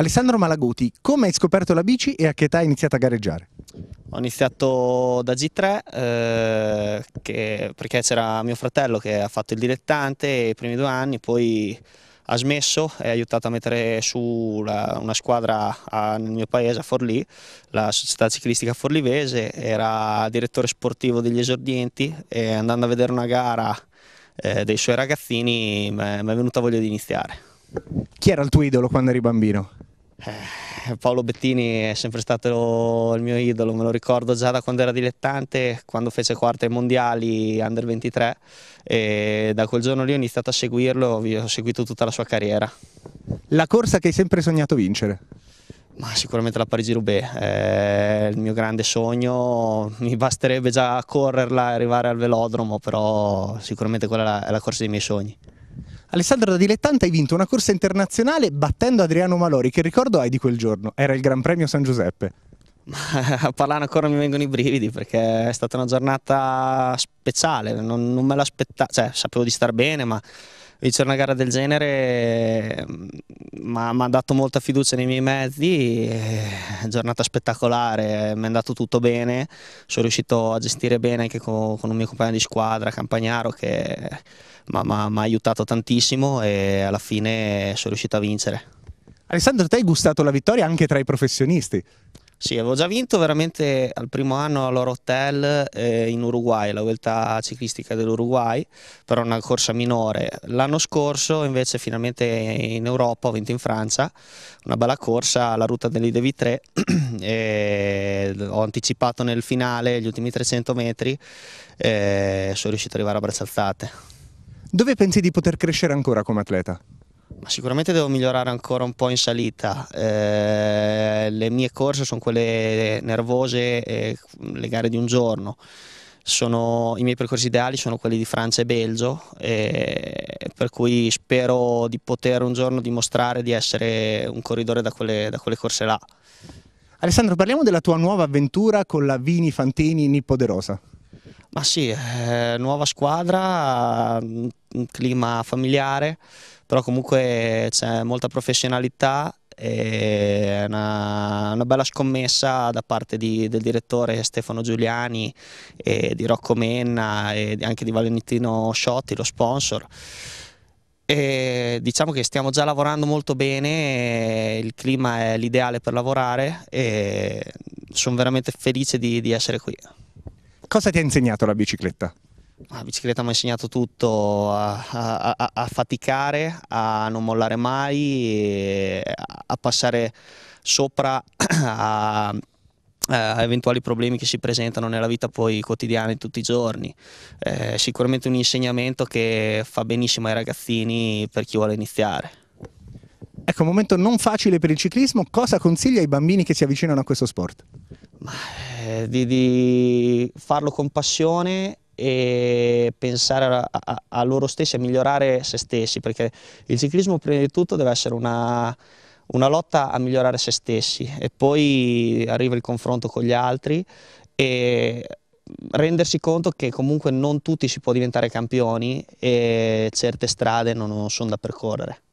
Alessandro Malaguti, come hai scoperto la bici e a che età hai iniziato a gareggiare? Ho iniziato da G3 eh, che, perché c'era mio fratello che ha fatto il dilettante i primi due anni, poi ha smesso e ha aiutato a mettere su la, una squadra a, nel mio paese, a Forlì, la società ciclistica forlivese, era direttore sportivo degli esordienti e andando a vedere una gara eh, dei suoi ragazzini mi è venuta voglia di iniziare. Chi era il tuo idolo quando eri bambino? Eh, Paolo Bettini è sempre stato il mio idolo, me lo ricordo già da quando era dilettante, quando fece quarta ai mondiali under 23 e da quel giorno lì ho iniziato a seguirlo, ho seguito tutta la sua carriera. La corsa che hai sempre sognato vincere? Ma sicuramente la Parigi-Roubaix, è eh, il mio grande sogno, mi basterebbe già correrla e arrivare al velodromo, però sicuramente quella è la corsa dei miei sogni. Alessandro da Dilettante hai vinto una corsa internazionale battendo Adriano Malori. Che ricordo hai di quel giorno? Era il Gran Premio San Giuseppe. A parlare ancora mi vengono i brividi perché è stata una giornata speciale, non, non me l'aspettavo, cioè sapevo di star bene ma vincere una gara del genere mi mm, ha dato molta fiducia nei miei mezzi, eh, giornata spettacolare, mi è andato tutto bene, sono riuscito a gestire bene anche con, con un mio compagno di squadra, Campagnaro, che mi ha aiutato tantissimo e alla fine sono riuscito a vincere. Alessandro, te hai gustato la vittoria anche tra i professionisti? Sì, avevo già vinto veramente al primo anno all'Orotel eh, in Uruguay, la Vuelta Ciclistica dell'Uruguay, però una corsa minore. L'anno scorso invece finalmente in Europa, ho vinto in Francia, una bella corsa alla ruta dell'Idevi 3, e ho anticipato nel finale gli ultimi 300 metri e eh, sono riuscito ad arrivare a braccia alzate. Dove pensi di poter crescere ancora come atleta? Ma sicuramente devo migliorare ancora un po' in salita. Eh, le mie corse sono quelle nervose, eh, le gare di un giorno. Sono, I miei percorsi ideali sono quelli di Francia e Belgio, eh, per cui spero di poter un giorno dimostrare di essere un corridore da quelle, da quelle corse là. Alessandro, parliamo della tua nuova avventura con la Vini Fantini Nippo De Rosa. Ma sì, eh, nuova squadra, un clima familiare, però comunque c'è molta professionalità e una, una bella scommessa da parte di, del direttore Stefano Giuliani e di Rocco Menna e anche di Valentino Sciotti, lo sponsor. E diciamo che stiamo già lavorando molto bene, il clima è l'ideale per lavorare e sono veramente felice di, di essere qui. Cosa ti ha insegnato la bicicletta? La bicicletta mi ha insegnato tutto, a, a, a, faticare, a non mollare mai, a passare sopra a, eh, a, eventuali problemi che si presentano nella vita poi quotidiana di tutti i giorni. Eh, sicuramente un insegnamento che fa benissimo ai ragazzini per chi vuole iniziare. Ecco, un momento non facile per il ciclismo, cosa consiglia ai bambini che si avvicinano a questo sport? Ma, eh, eh, di, di, farlo con passione e pensare a, a, a, loro stessi, a migliorare se stessi, perché il ciclismo prima di tutto deve essere una, una lotta a migliorare se stessi e poi arriva il confronto con gli altri e rendersi conto che comunque non tutti si può diventare campioni e certe strade non sono da percorrere.